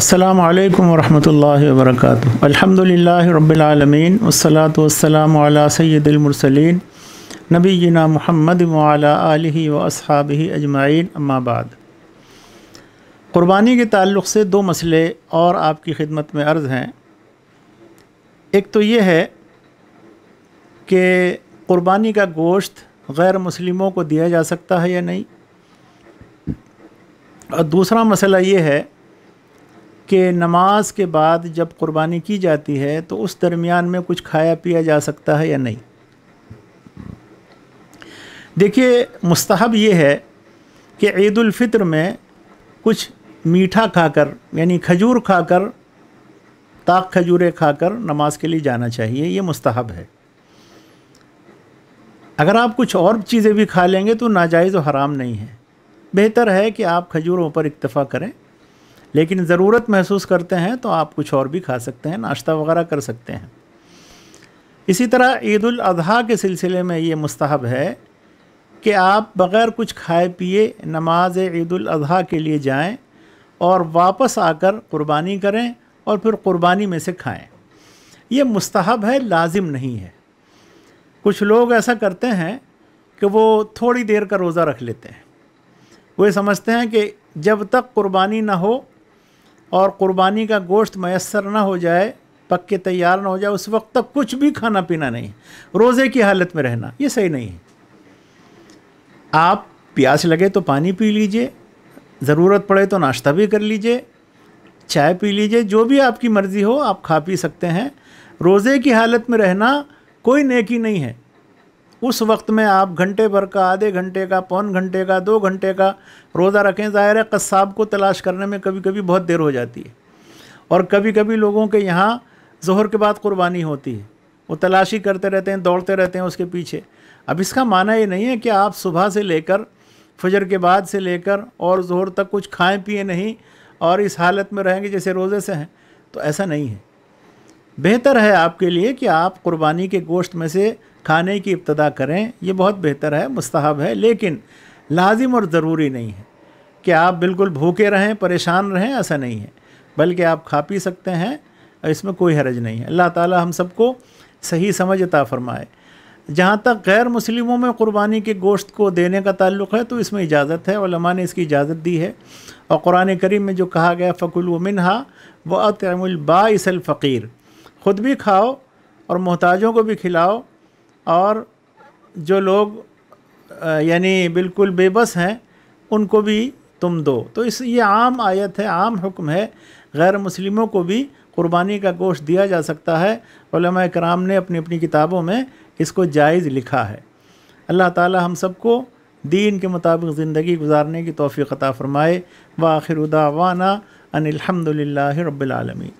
अल्लाम वरहमल वर्क अलहमदिल्ला रबालमीन वसलात वसलाम सैदमरसलिन नबीना महमद वाला व असहाब अजमाइन अम्माबाद क़ुरबानी के ताल्लुक़ से दो मसले और आपकी खिदमत में अर्ज़ हैं एक तो ये है कि क़ुरबानी का गोश्त गैर मुस्लिमों को दिया जा सकता है या नहीं और दूसरा मसला ये है कि नमाज के बाद जब कुर्बानी की जाती है तो उस दरमियान में कुछ खाया पिया जा सकता है या नहीं देखिए मुस्तहब ये है कि ईदालफ़ितर में कुछ मीठा खाकर यानी खजूर खाकर ताक खजूरें खाकर नमाज के लिए जाना चाहिए ये मुस्तहब है अगर आप कुछ और चीज़ें भी खा लेंगे तो नाजायज़ और हराम नहीं है बेहतर है कि आप खजूरों पर इक्तफ़ा करें लेकिन ज़रूरत महसूस करते हैं तो आप कुछ और भी खा सकते हैं नाश्ता वगैरह कर सकते हैं इसी तरह ईद अजहा के सिलसिले में ये मुस्तहब है कि आप बग़ैर कुछ खाए पिए नमाज ईद अजहा के लिए जाएं और वापस आकर कुर्बानी करें और फिर कुर्बानी में से खाएं ये मुस्तहब है लाजिम नहीं है कुछ लोग ऐसा करते हैं कि वो थोड़ी देर का रोज़ा रख लेते हैं वो समझते हैं कि जब तक कुर्बानी ना हो और क़ुरबानी का गोश्त मैसर ना हो जाए पक के तैयार ना हो जाए उस वक्त तक कुछ भी खाना पीना नहीं रोज़े की हालत में रहना ये सही नहीं है आप प्यास लगे तो पानी पी लीजिए ज़रूरत पड़े तो नाश्ता भी कर लीजिए चाय पी लीजिए जो भी आपकी मर्ज़ी हो आप खा पी सकते हैं रोज़े की हालत में रहना कोई नेकी नहीं है उस वक्त में आप घंटे भर का आधे घंटे का पौन घंटे का दो घंटे का रोज़ा रखें ज़ाहिर है कस्साब को तलाश करने में कभी कभी बहुत देर हो जाती है और कभी कभी लोगों के यहाँ जहर के बाद कुर्बानी होती है वो तलाशी करते रहते हैं दौड़ते रहते हैं उसके पीछे अब इसका माना ये नहीं है कि आप सुबह से लेकर फजर के बाद से लेकर और जोहर तक कुछ खाएं पिए नहीं और इस हालत में रहेंगे जैसे रोज़े से हैं तो ऐसा नहीं है बेहतर है आपके लिए कि आप कुर्बानी के गोश्त में से खाने की इब्तदा करें ये बहुत बेहतर है मुस्तहब है लेकिन लाजिम और ज़रूरी नहीं है कि आप बिल्कुल भूखे रहें परेशान रहें ऐसा नहीं है बल्कि आप खा पी सकते हैं इसमें कोई हरज नहीं है अल्लाह ताला हम सबको सही समझ अता फरमाए जहाँ तक गैर मुस्लिमों में क़ुरबानी के गोश्त को देने का ताल्लुक़ है तो इसमें इजाज़त है ओलमा ने इसकी इजाज़त दी है और कुरान करीम में जो कहा गया फ़कुल हा व फ़कीर ख़ुद भी खाओ और मोहताजों को भी खिलाओ और जो लोग यानी बिल्कुल बेबस हैं उनको भी तुम दो तो इस ये आम आयत है आम हुक्म है गैर मुस्लिमों को भी कुर्बानी का गोश्त दिया जा सकता है कराम ने अपनी अपनी किताबों में इसको जायज़ लिखा है अल्लाह ताला हम सबको दीन के मुताबिक ज़िंदगी गुजारने की तोफ़ी अता फ़रमाए व आखिर उदावाना अनिलहमदिल्ला रबालमी